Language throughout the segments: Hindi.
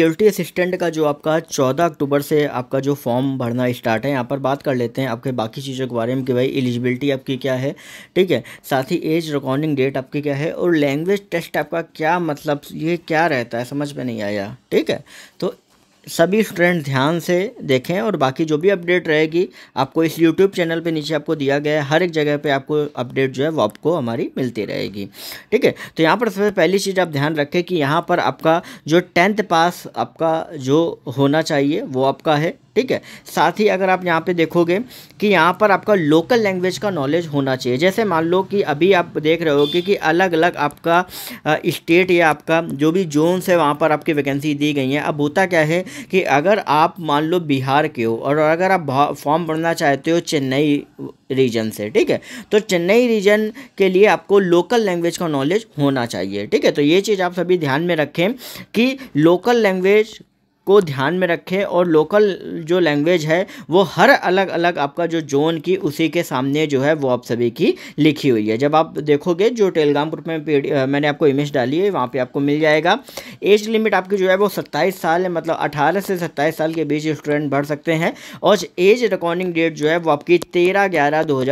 सिक्योरिटी असिस्टेंट का जो आपका चौदह अक्टूबर से आपका जो फॉर्म भरना स्टार्ट है यहाँ पर बात कर लेते हैं आपके बाकी चीज़ों के बारे में कि भाई एलिजिबिलिटी आपकी क्या है ठीक है साथ ही एज रिकॉर्डिंग डेट आपकी क्या है और लैंग्वेज टेस्ट आपका क्या मतलब ये क्या रहता है समझ में नहीं आया ठीक है तो सभी स्टूडेंट ध्यान से देखें और बाकी जो भी अपडेट रहेगी आपको इस यूट्यूब चैनल पे नीचे आपको दिया गया है हर एक जगह पे आपको अपडेट जो है वो आपको हमारी मिलती रहेगी ठीक है तो यहाँ पर सबसे पहली चीज़ आप ध्यान रखें कि यहाँ पर आपका जो टेंथ पास आपका जो होना चाहिए वो आपका है ठीक है साथ ही अगर आप यहाँ पे देखोगे कि यहाँ पर आपका लोकल लैंग्वेज का नॉलेज होना चाहिए जैसे मान लो कि अभी आप देख रहे हो कि, कि अलग अलग आपका स्टेट या आपका जो भी जोन्स है वहाँ पर आपकी वैकेंसी दी गई हैं अब होता क्या है कि अगर आप मान लो बिहार के हो और अगर आप फॉर्म भरना चाहते हो चेन्नई रीजन से ठीक है तो चेन्नई रीजन के लिए आपको लोकल लैंग्वेज का नॉलेज होना चाहिए ठीक है तो ये चीज़ आप सभी ध्यान में रखें कि लोकल लैंग्वेज को ध्यान में रखें और लोकल जो लैंग्वेज है वो हर अलग अलग आपका जो जोन की उसी के सामने जो है वो आप सभी की लिखी हुई है जब आप देखोगे जो टेलीग्राम ग्रुप में मैंने आपको इमेज डाली है वहाँ पे आपको मिल जाएगा एज लिमिट आपकी जो है वो सत्ताईस साल है मतलब अठारह से सत्ताईस साल के बीच स्टूडेंट भर सकते हैं और एज रिकॉर्डिंग डेट जो है वो आपकी तेरह ग्यारह दो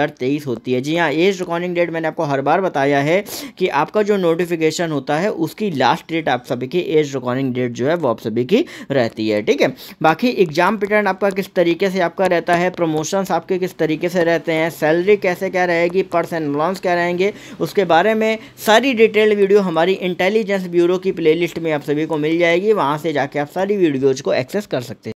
होती है जी हाँ एज रिकॉर्डिंग डेट मैंने आपको हर बार बताया है कि आपका जो नोटिफिकेशन होता है उसकी लास्ट डेट आप सभी की एज रिकॉर्डिंग डेट जो है वो आप सभी की रह रहती है ठीक है बाकी एग्ज़ाम पैटर्न आपका किस तरीके से आपका रहता है प्रमोशंस आपके किस तरीके से रहते हैं सैलरी कैसे क्या रहेगी पर्स एंड लॉन्स क्या रहेंगे उसके बारे में सारी डिटेल वीडियो हमारी इंटेलिजेंस ब्यूरो की प्ले में आप सभी को मिल जाएगी वहाँ से जाके आप सारी वीडियोज़ को एक्सेस कर सकते हैं